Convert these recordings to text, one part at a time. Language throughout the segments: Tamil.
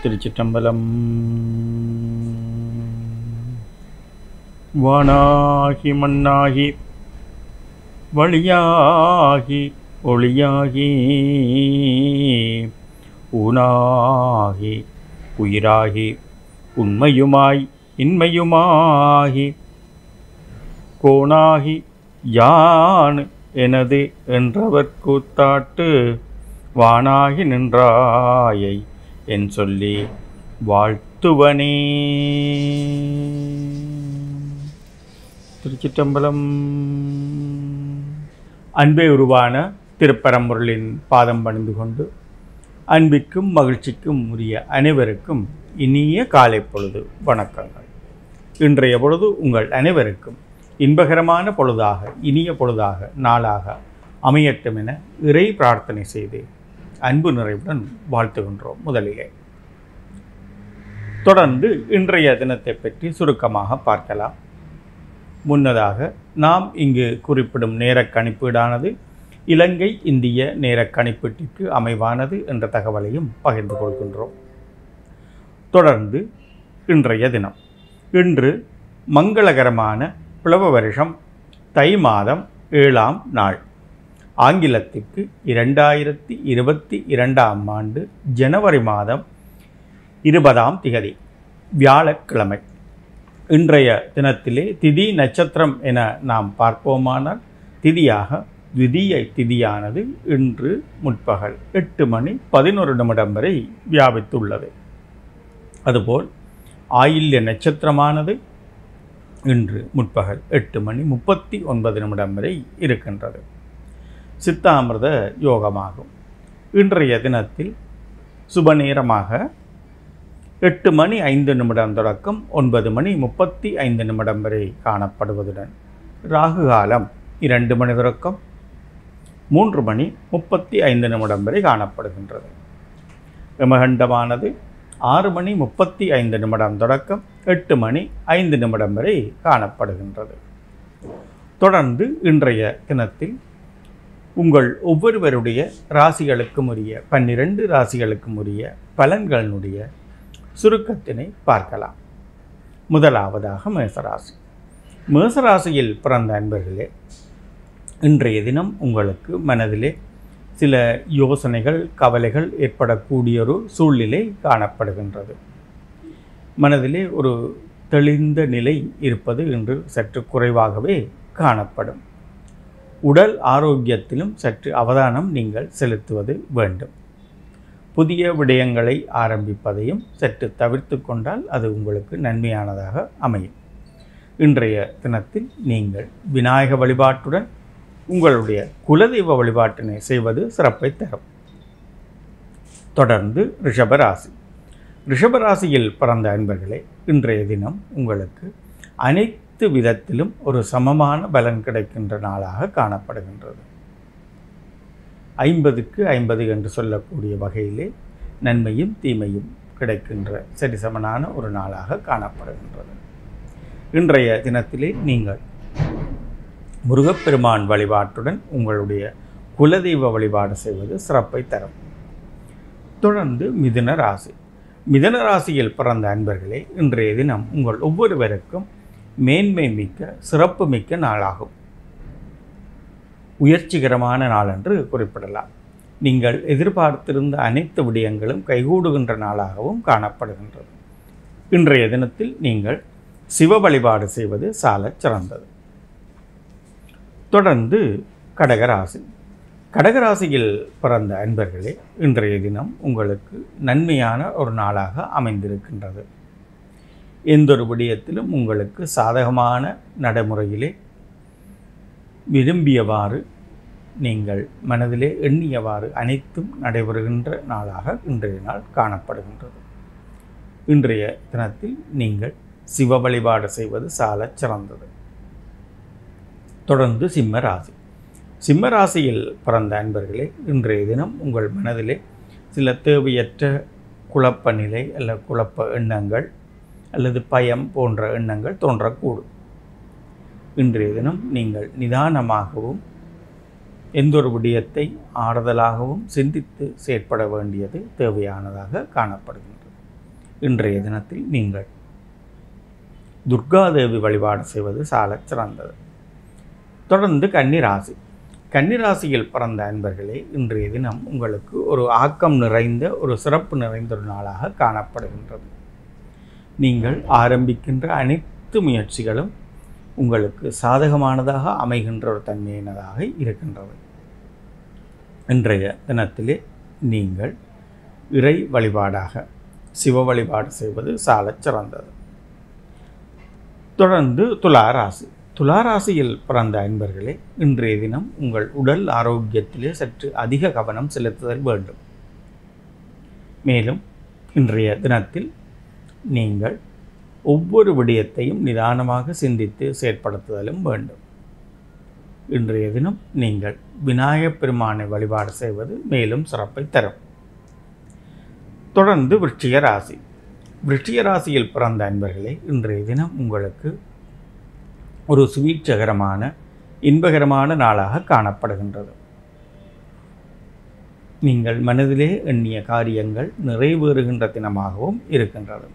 திருச்சிற்றம்பலம் வானாகி மண்ணாகி வழியாகி ஒளியாகி ஊனாகி உயிராகி உண்மையுமாய் இன்மையுமாகி கோணாகி யான் எனது என்றவர் கூத்தாட்டு வானாகி நின்றாயை என் சொல்லி வாழ்த்துவனே திருச்சிட்டம்பலம் அன்பே உருவான திருப்பரம்பொருளின் பாதம் பணிந்து கொண்டு அன்பிக்கும் மகிழ்ச்சிக்கும் உரிய அனைவருக்கும் இனிய காலை பொழுது வணக்கங்கள் இன்றைய பொழுது உங்கள் அனைவருக்கும் இன்பகரமான பொழுதாக இனிய பொழுதாக நாளாக அமையட்டும் என இறை பிரார்த்தனை செய்தேன் அன்பு நிறைவுடன் வாழ்த்துகின்றோம் முதலிலே தொடர்ந்து இன்றைய தினத்தை பற்றி சுருக்கமாக பார்க்கலாம் முன்னதாக நாம் இங்கு குறிப்பிடும் நேரக்கணிப்பீடானது கணிப்பீடானது இலங்கை இந்திய நேரக்கணிப்பீட்டிற்கு கணிப்பீட்டிற்கு அமைவானது என்ற தகவலையும் பகிர்ந்து கொள்கின்றோம் தொடர்ந்து இன்றைய தினம் இன்று மங்களகரமான பிளவ வருஷம் தை மாதம் ஏழாம் நாள் ஆங்கிலத்துக்கு இரண்டாயிரத்தி இருபத்தி இரண்டாம் ஆண்டு ஜனவரி மாதம் இருபதாம் திகதி வியாழக்கிழமை இன்றைய தினத்திலே திதி நட்சத்திரம் என நாம் பார்ப்போமானால் திதியாக திதிய திதியானது இன்று முற்பகல் எட்டு மணி பதினொரு நிமிடம் வரை வியாபித்துள்ளது அதுபோல் ஆயில்ய நட்சத்திரமானது இன்று முற்பகல் எட்டு மணி முப்பத்தி ஒன்பது நிமிடம் வரை இருக்கின்றது சித்தாமிரத யோகமாகும் இன்றைய தினத்தில் சுப நேரமாக எட்டு மணி ஐந்து நிமிடம் தொடக்கம் ஒன்பது மணி முப்பத்தி ஐந்து நிமிடம் வரை காணப்படுவதுடன் ராகு காலம் இரண்டு மணி தொடக்கம் மூன்று மணி முப்பத்தி ஐந்து நிமிடம் வரை காணப்படுகின்றது விமகண்டமானது ஆறு மணி முப்பத்தி ஐந்து நிமிடம் தொடக்கம் எட்டு மணி ஐந்து நிமிடம் வரை காணப்படுகின்றது தொடர்ந்து இன்றைய தினத்தில் உங்கள் ஒவ்வொருவருடைய ராசிகளுக்கும் உரிய பன்னிரண்டு ராசிகளுக்கும் உரிய பலன்களினுடைய சுருக்கத்தினை பார்க்கலாம் முதலாவதாக மேசராசி மேசராசியில் பிறந்த அன்பர்களே இன்றைய தினம் உங்களுக்கு மனதிலே சில யோசனைகள் கவலைகள் ஏற்படக்கூடிய ஒரு சூழ்நிலை காணப்படுகின்றது மனதிலே ஒரு தெளிந்த நிலை இருப்பது இன்று சற்று குறைவாகவே காணப்படும் உடல் ஆரோக்கியத்திலும் சற்று அவதானம் நீங்கள் செலுத்துவது வேண்டும் புதிய விடயங்களை ஆரம்பிப்பதையும் சற்று தவிர்த்து கொண்டால் அது உங்களுக்கு நன்மையானதாக அமையும் இன்றைய தினத்தில் நீங்கள் விநாயக வழிபாட்டுடன் உங்களுடைய குலதெய்வ வழிபாட்டினை செய்வது சிறப்பை தரும் தொடர்ந்து ரிஷபராசி ரிஷபராசியில் பிறந்த அன்பர்களே இன்றைய தினம் உங்களுக்கு அனைத்து அனைத்து விதத்திலும் ஒரு சமமான பலன் கிடைக்கின்ற நாளாக காணப்படுகின்றது ஐம்பதுக்கு ஐம்பது என்று சொல்லக்கூடிய வகையிலே நன்மையும் தீமையும் கிடைக்கின்ற சரிசமனான ஒரு நாளாக காணப்படுகின்றது இன்றைய தினத்திலே நீங்கள் முருகப்பெருமான் வழிபாட்டுடன் உங்களுடைய குலதெய்வ வழிபாடு செய்வது சிறப்பை தரும் தொடர்ந்து மிதுன ராசி மிதன ராசியில் பிறந்த அன்பர்களே இன்றைய தினம் உங்கள் ஒவ்வொருவருக்கும் மேன்மை மிக்க சிறப்பு மிக்க நாளாகும் உயர்ச்சிகரமான நாள் என்று குறிப்பிடலாம் நீங்கள் எதிர்பார்த்திருந்த அனைத்து விடயங்களும் கைகூடுகின்ற நாளாகவும் காணப்படுகின்றது இன்றைய தினத்தில் நீங்கள் சிவ வழிபாடு செய்வது சாலச் சிறந்தது தொடர்ந்து கடகராசி கடகராசியில் பிறந்த அன்பர்களே இன்றைய தினம் உங்களுக்கு நன்மையான ஒரு நாளாக அமைந்திருக்கின்றது எந்த ஒரு விடயத்திலும் உங்களுக்கு சாதகமான நடைமுறையிலே விரும்பியவாறு நீங்கள் மனதிலே எண்ணியவாறு அனைத்தும் நடைபெறுகின்ற நாளாக இன்றைய நாள் காணப்படுகின்றது இன்றைய தினத்தில் நீங்கள் சிவ வழிபாடு செய்வது சால சிறந்தது தொடர்ந்து சிம்ம ராசி சிம்ம ராசியில் பிறந்த அன்பர்களே இன்றைய தினம் உங்கள் மனதிலே சில தேவையற்ற குழப்ப நிலை அல்ல குழப்ப எண்ணங்கள் அல்லது பயம் போன்ற எண்ணங்கள் தோன்றக்கூடும் இன்றைய தினம் நீங்கள் நிதானமாகவும் எந்தொரு விடயத்தை ஆறுதலாகவும் சிந்தித்து செயற்பட வேண்டியது தேவையானதாக காணப்படுகின்றது இன்றைய தினத்தில் நீங்கள் துர்காதேவி வழிபாடு செய்வது சால சிறந்தது தொடர்ந்து கன்னிராசி கன்னிராசியில் பிறந்த அன்பர்களே இன்றைய தினம் உங்களுக்கு ஒரு ஆக்கம் நிறைந்த ஒரு சிறப்பு நிறைந்த ஒரு நாளாக காணப்படுகின்றது நீங்கள் ஆரம்பிக்கின்ற அனைத்து முயற்சிகளும் உங்களுக்கு சாதகமானதாக அமைகின்ற ஒரு தன்மையினதாக இருக்கின்றது இன்றைய தினத்திலே நீங்கள் இறை வழிபாடாக சிவ வழிபாடு செய்வது சாலச் சிறந்தது தொடர்ந்து துளாராசி துளாராசியில் பிறந்த அன்பர்களே இன்றைய தினம் உங்கள் உடல் ஆரோக்கியத்திலே சற்று அதிக கவனம் செலுத்துதல் வேண்டும் மேலும் இன்றைய தினத்தில் நீங்கள் ஒவ்வொரு விடயத்தையும் நிதானமாக சிந்தித்து செயற்படுத்துதலும் வேண்டும் இன்றைய தினம் நீங்கள் விநாயகப் பெருமானை வழிபாடு செய்வது மேலும் சிறப்பை தரும் தொடர்ந்து விருட்சிக ராசி விருட்சிக ராசியில் பிறந்த அன்பர்களே இன்றைய தினம் உங்களுக்கு ஒரு சுவீட்சகரமான இன்பகரமான நாளாக காணப்படுகின்றது நீங்கள் மனதிலே எண்ணிய காரியங்கள் நிறைவேறுகின்ற தினமாகவும் இருக்கின்றது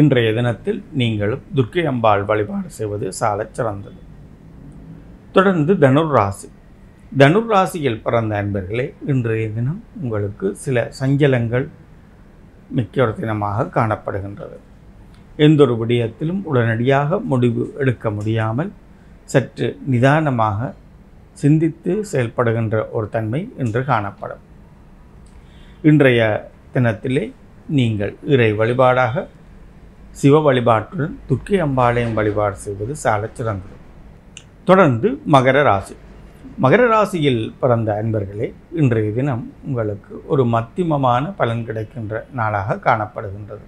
இன்றைய தினத்தில் நீங்களும் துர்க்கை அம்பாள் வழிபாடு செய்வது சாலச் சிறந்தது தொடர்ந்து தனுர் ராசி தனுர் ராசியில் பிறந்த அன்பர்களே இன்றைய தினம் உங்களுக்கு சில சஞ்சலங்கள் மிக்க ஒரு தினமாக காணப்படுகின்றது எந்தொரு விடயத்திலும் உடனடியாக முடிவு எடுக்க முடியாமல் சற்று நிதானமாக சிந்தித்து செயல்படுகின்ற ஒரு தன்மை இன்று காணப்படும் இன்றைய தினத்திலே நீங்கள் இறை வழிபாடாக சிவ வழிபாட்டுடன் துர்க்கை அம்பாளையம் வழிபாடு செய்வது சால சிறந்தது தொடர்ந்து மகர ராசி மகர ராசியில் பிறந்த அன்பர்களே இன்றைய தினம் உங்களுக்கு ஒரு மத்திமமான பலன் கிடைக்கின்ற நாளாக காணப்படுகின்றது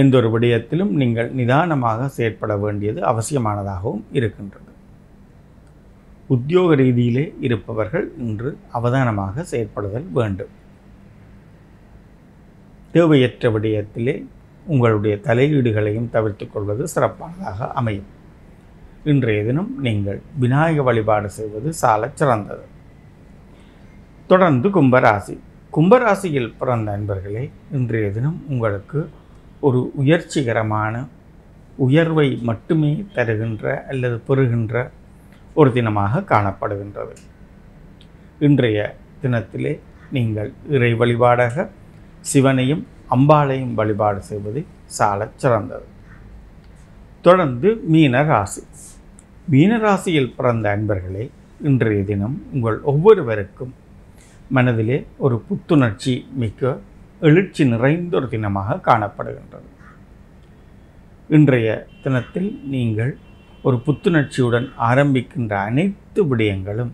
எந்த ஒரு விடயத்திலும் நீங்கள் நிதானமாக செயற்பட வேண்டியது அவசியமானதாகவும் இருக்கின்றது உத்தியோக ரீதியிலே இருப்பவர்கள் இன்று அவதானமாக செயற்படுதல் வேண்டும் தேவையற்ற விடயத்திலே உங்களுடைய தலையீடுகளையும் தவிர்த்து கொள்வது சிறப்பானதாக அமையும் இன்றைய தினம் நீங்கள் விநாயக வழிபாடு செய்வது சால சிறந்தது தொடர்ந்து கும்பராசி கும்பராசியில் பிறந்த நண்பர்களே இன்றைய தினம் உங்களுக்கு ஒரு உயர்ச்சிகரமான உயர்வை மட்டுமே தருகின்ற அல்லது பெறுகின்ற ஒரு தினமாக காணப்படுகின்றது இன்றைய தினத்திலே நீங்கள் இறை வழிபாடாக சிவனையும் அம்பாளையும் வழிபாடு செய்வது சால சிறந்தது தொடர்ந்து மீன ராசி மீன ராசியில் பிறந்த அன்பர்களே இன்றைய தினம் உங்கள் ஒவ்வொருவருக்கும் மனதிலே ஒரு புத்துணர்ச்சி மிக்க எழுச்சி நிறைந்த ஒரு தினமாக காணப்படுகின்றது இன்றைய தினத்தில் நீங்கள் ஒரு புத்துணர்ச்சியுடன் ஆரம்பிக்கின்ற அனைத்து விடயங்களும்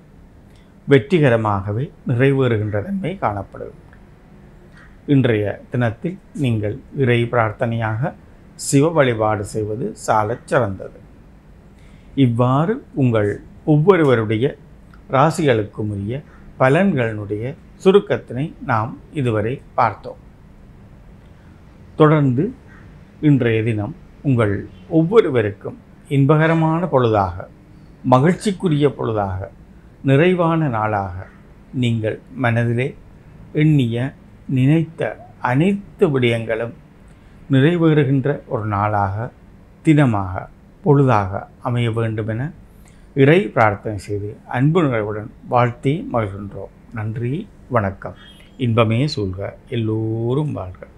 வெற்றிகரமாகவே நிறைவேறுகின்ற தன்மை காணப்படுகிறது இன்றைய தினத்தில் நீங்கள் இறை பிரார்த்தனையாக சிவ வழிபாடு செய்வது சாலச் சிறந்தது இவ்வாறு உங்கள் ஒவ்வொருவருடைய ராசிகளுக்கும் உரிய பலன்களினுடைய சுருக்கத்தினை நாம் இதுவரை பார்த்தோம் தொடர்ந்து இன்றைய தினம் உங்கள் ஒவ்வொருவருக்கும் இன்பகரமான பொழுதாக மகிழ்ச்சிக்குரிய பொழுதாக நிறைவான நாளாக நீங்கள் மனதிலே எண்ணிய நினைத்த அனைத்து விடயங்களும் நிறைவேறுகின்ற ஒரு நாளாக தினமாக பொழுதாக அமைய வேண்டுமென இறை பிரார்த்தனை செய்து அன்பு நிறைவுடன் வாழ்த்தி மகிழ்கின்றோம் நன்றி வணக்கம் இன்பமே சூழ்க எல்லோரும் வாழ்க